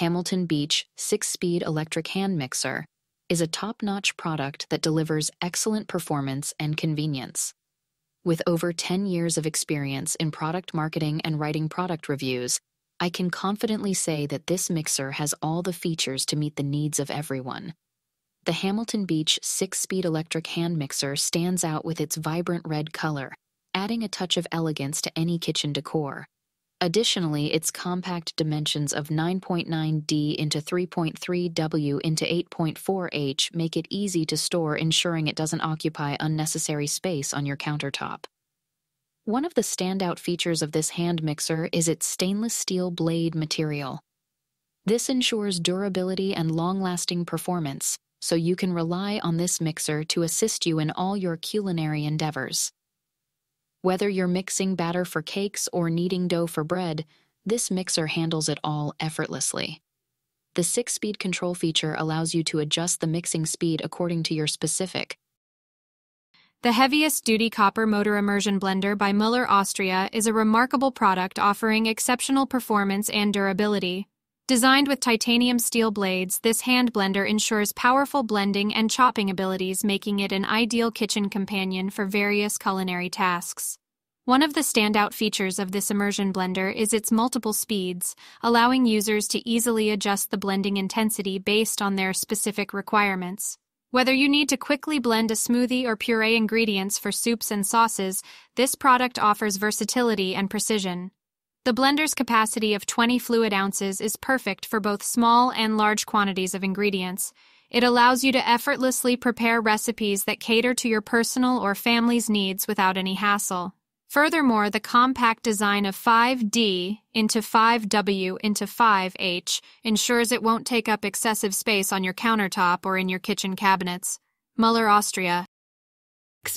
Hamilton Beach six speed electric hand mixer, is a top notch product that delivers excellent performance and convenience. With over 10 years of experience in product marketing and writing product reviews, I can confidently say that this mixer has all the features to meet the needs of everyone. The Hamilton Beach six speed electric hand mixer stands out with its vibrant red color, adding a touch of elegance to any kitchen decor. Additionally, its compact dimensions of 9.9d into 3.3w into 8.4h make it easy to store, ensuring it doesn't occupy unnecessary space on your countertop. One of the standout features of this hand mixer is its stainless steel blade material. This ensures durability and long-lasting performance, so you can rely on this mixer to assist you in all your culinary endeavors. Whether you're mixing batter for cakes or kneading dough for bread, this mixer handles it all effortlessly. The six-speed control feature allows you to adjust the mixing speed according to your specific. The heaviest duty copper motor immersion blender by Muller Austria is a remarkable product offering exceptional performance and durability. Designed with titanium steel blades, this hand blender ensures powerful blending and chopping abilities making it an ideal kitchen companion for various culinary tasks. One of the standout features of this immersion blender is its multiple speeds, allowing users to easily adjust the blending intensity based on their specific requirements. Whether you need to quickly blend a smoothie or puree ingredients for soups and sauces, this product offers versatility and precision. The blender's capacity of 20 fluid ounces is perfect for both small and large quantities of ingredients. It allows you to effortlessly prepare recipes that cater to your personal or family's needs without any hassle. Furthermore, the compact design of 5D into 5W into 5H ensures it won't take up excessive space on your countertop or in your kitchen cabinets. Muller Austria.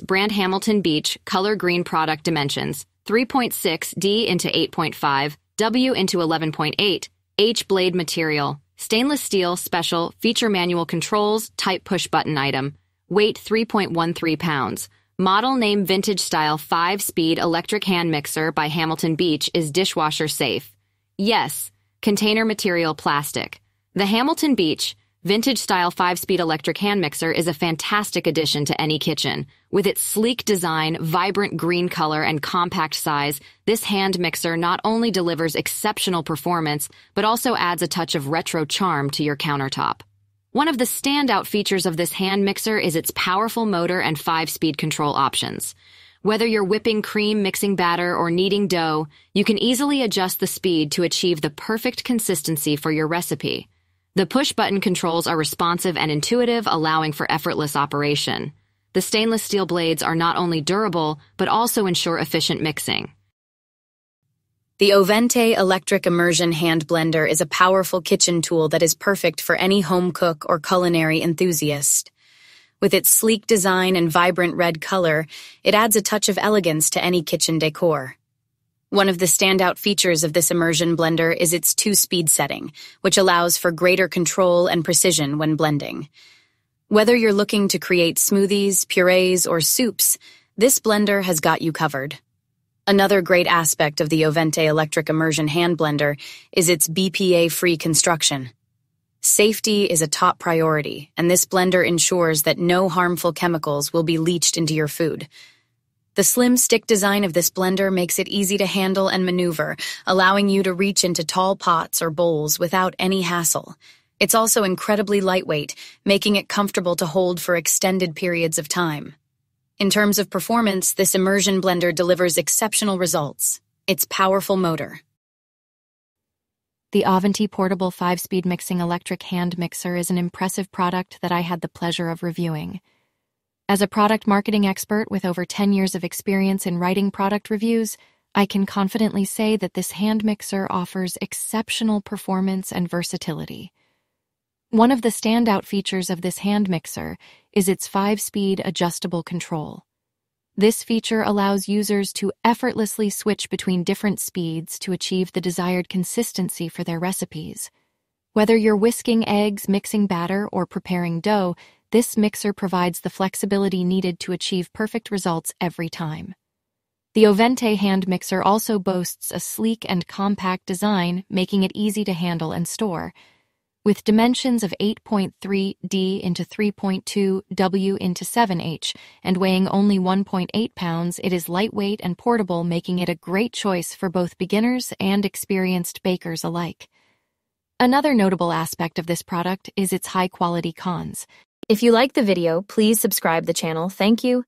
Brand Hamilton Beach Color Green Product Dimensions 3.6, D into 8.5, W into 11.8, H blade material, stainless steel, special, feature manual controls, type push button item, weight 3.13 pounds. Model name vintage style 5 speed electric hand mixer by Hamilton Beach is dishwasher safe. Yes, container material plastic. The Hamilton Beach Vintage style 5 speed electric hand mixer is a fantastic addition to any kitchen. With its sleek design, vibrant green color, and compact size, this hand mixer not only delivers exceptional performance, but also adds a touch of retro charm to your countertop. One of the standout features of this hand mixer is its powerful motor and 5 speed control options. Whether you're whipping cream, mixing batter, or kneading dough, you can easily adjust the speed to achieve the perfect consistency for your recipe. The push-button controls are responsive and intuitive, allowing for effortless operation. The stainless steel blades are not only durable, but also ensure efficient mixing. The Ovente electric immersion hand blender is a powerful kitchen tool that is perfect for any home cook or culinary enthusiast. With its sleek design and vibrant red color, it adds a touch of elegance to any kitchen decor. One of the standout features of this immersion blender is its two-speed setting, which allows for greater control and precision when blending. Whether you're looking to create smoothies, purees, or soups, this blender has got you covered. Another great aspect of the Ovente electric immersion hand blender is its BPA-free construction. Safety is a top priority, and this blender ensures that no harmful chemicals will be leached into your food. The slim stick design of this blender makes it easy to handle and maneuver, allowing you to reach into tall pots or bowls without any hassle. It's also incredibly lightweight, making it comfortable to hold for extended periods of time. In terms of performance, this immersion blender delivers exceptional results. Its powerful motor. The Aventi Portable 5-Speed Mixing Electric Hand Mixer is an impressive product that I had the pleasure of reviewing. As a product marketing expert with over 10 years of experience in writing product reviews, I can confidently say that this hand mixer offers exceptional performance and versatility. One of the standout features of this hand mixer is its five speed adjustable control. This feature allows users to effortlessly switch between different speeds to achieve the desired consistency for their recipes. Whether you're whisking eggs, mixing batter, or preparing dough, this mixer provides the flexibility needed to achieve perfect results every time. The Ovente hand mixer also boasts a sleek and compact design, making it easy to handle and store. With dimensions of 8.3 D into 3.2 W into 7H and weighing only 1.8 pounds, it is lightweight and portable, making it a great choice for both beginners and experienced bakers alike. Another notable aspect of this product is its high-quality cons. If you like the video, please subscribe the channel. Thank you.